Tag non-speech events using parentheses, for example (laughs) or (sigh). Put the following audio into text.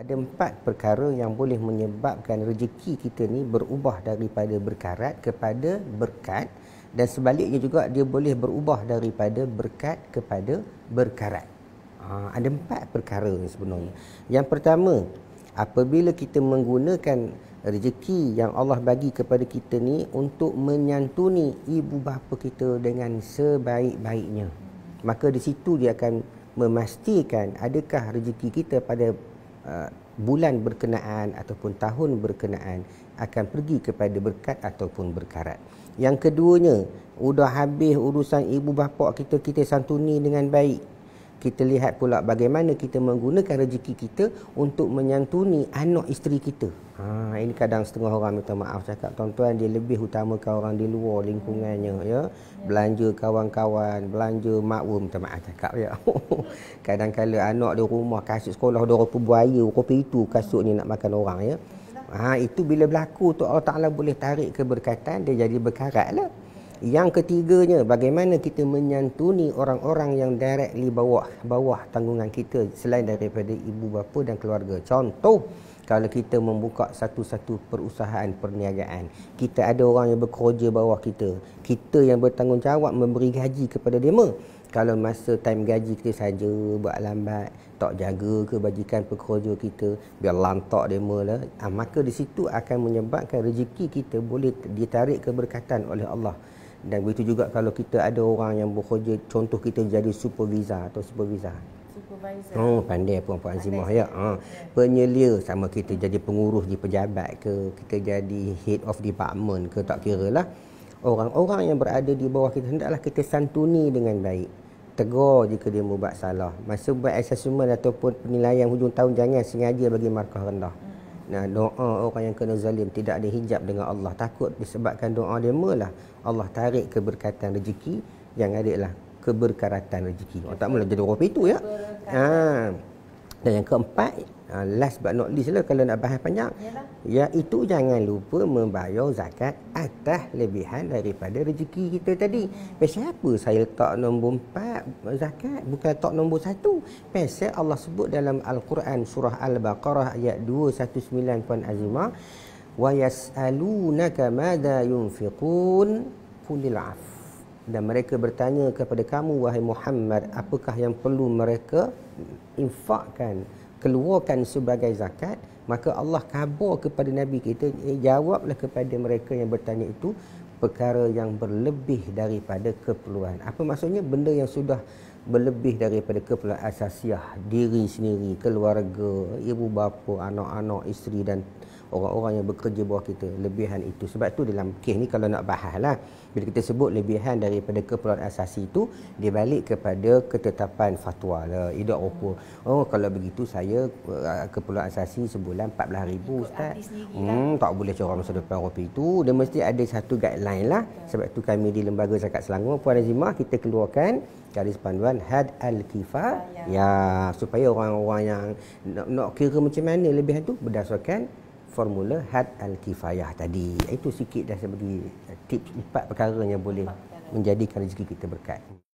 ada empat perkara yang boleh menyebabkan rezeki kita ni berubah daripada berkarat kepada berkat dan sebaliknya juga dia boleh berubah daripada berkat kepada berkarat. Ha, ada empat perkara ni sebenarnya. Yang pertama, apabila kita menggunakan rezeki yang Allah bagi kepada kita ni untuk menyantuni ibu bapa kita dengan sebaik-baiknya. Maka di situ dia akan memastikan adakah rezeki kita pada Ha, bulan berkenaan ataupun tahun berkenaan akan pergi kepada berkat ataupun berkarat. Yang keduanya, sudah habis urusan ibu bapa kita, kita santuni dengan baik kita lihat pula bagaimana kita menggunakan rezeki kita untuk menyantuni anak isteri kita. Ha, ini kadang setengah orang minta maaf cakap tuan-tuan dia lebih utamakan orang di luar lingkungannya ya. Belanja kawan-kawan, belanja mak pun minta maaf cakap ya. Kadang-kadang (laughs) anak di rumah kasut sekolah dia rupa buaya, rupa itu kasut ni nak makan orang ya. Ha, itu bila berlaku tu Allah Ta'ala boleh tarik keberkatan dia jadi berkarat lah. Yang ketiganya bagaimana kita menyantuni orang-orang yang directly bawah bawah tanggungan kita selain daripada ibu bapa dan keluarga. Contoh kalau kita membuka satu-satu perusahaan perniagaan, kita ada orang yang bekerja bawah kita. Kita yang bertanggungjawab memberi gaji kepada mereka. Kalau masa time gaji kita saja buat lambat, tak jaga ke bajikan pekerja kita, biar lantak demo lah. Ha, maka di situ akan menyebabkan rezeki kita boleh ditarik keberkatan oleh Allah dan begitu juga kalau kita ada orang yang bekerja contoh kita jadi supervisor atau supervisor supervisor oh pandai puan-puan Azimah ya ha penyelia sama kita jadi pengurus di pejabat ke kita jadi head of department ke tak lah orang-orang yang berada di bawah kita hendaklah kita santuni dengan baik tegur jika dia membuat salah masa buat assessment ataupun penilaian hujung tahun jangan sengaja bagi markah rendah hmm. Nah, doa orang yang kena zalim tidak ada hijab dengan Allah. Takut disebabkan doa dia malah Allah tarik keberkatan rezeki yang ada lah keberkatan rezeki. Oh tak mula jadi orang itu ya. Ha. Dan yang keempat uh, last but not least lah kalau nak bahas panjang ya itu jangan lupa membayar zakat atas lebihan daripada rezeki kita tadi hmm. pasal apa saya letak nombor 4 zakat bukan letak nombor satu. pasal Allah sebut dalam Al-Quran surah Al-Baqarah ayat 219 puan Azimah wa yas'alunaka madha yunfiqun qulil af dan mereka bertanya kepada kamu wahai Muhammad apakah yang perlu mereka infakkan keluarkan sebagai zakat maka Allah kabur kepada nabi kita eh, jawablah kepada mereka yang bertanya itu perkara yang berlebih daripada keperluan apa maksudnya benda yang sudah berlebih daripada keperluan asasiah diri sendiri keluarga ibu bapa anak-anak isteri dan orang-orang yang bekerja bawah kita lebihan itu sebab tu dalam kes ni kalau nak bahas lah bila kita sebut lebihan daripada keperluan asasi itu dia balik kepada ketetapan fatwa lah idak opo oh kalau begitu saya eh, keperluan asasi sebulan 14000 ribu ustaz hmm, tak boleh corong masa depan orang itu dia mesti ada satu guideline lah sebab tu kami di lembaga zakat selangor puan azimah kita keluarkan garis panduan had al kifa ya. ya supaya orang-orang yang nak, nak kira macam mana lebihan tu berdasarkan formula had al-kifayah tadi. Itu sikit dah saya bagi tips empat perkara yang boleh menjadikan rezeki kita berkat.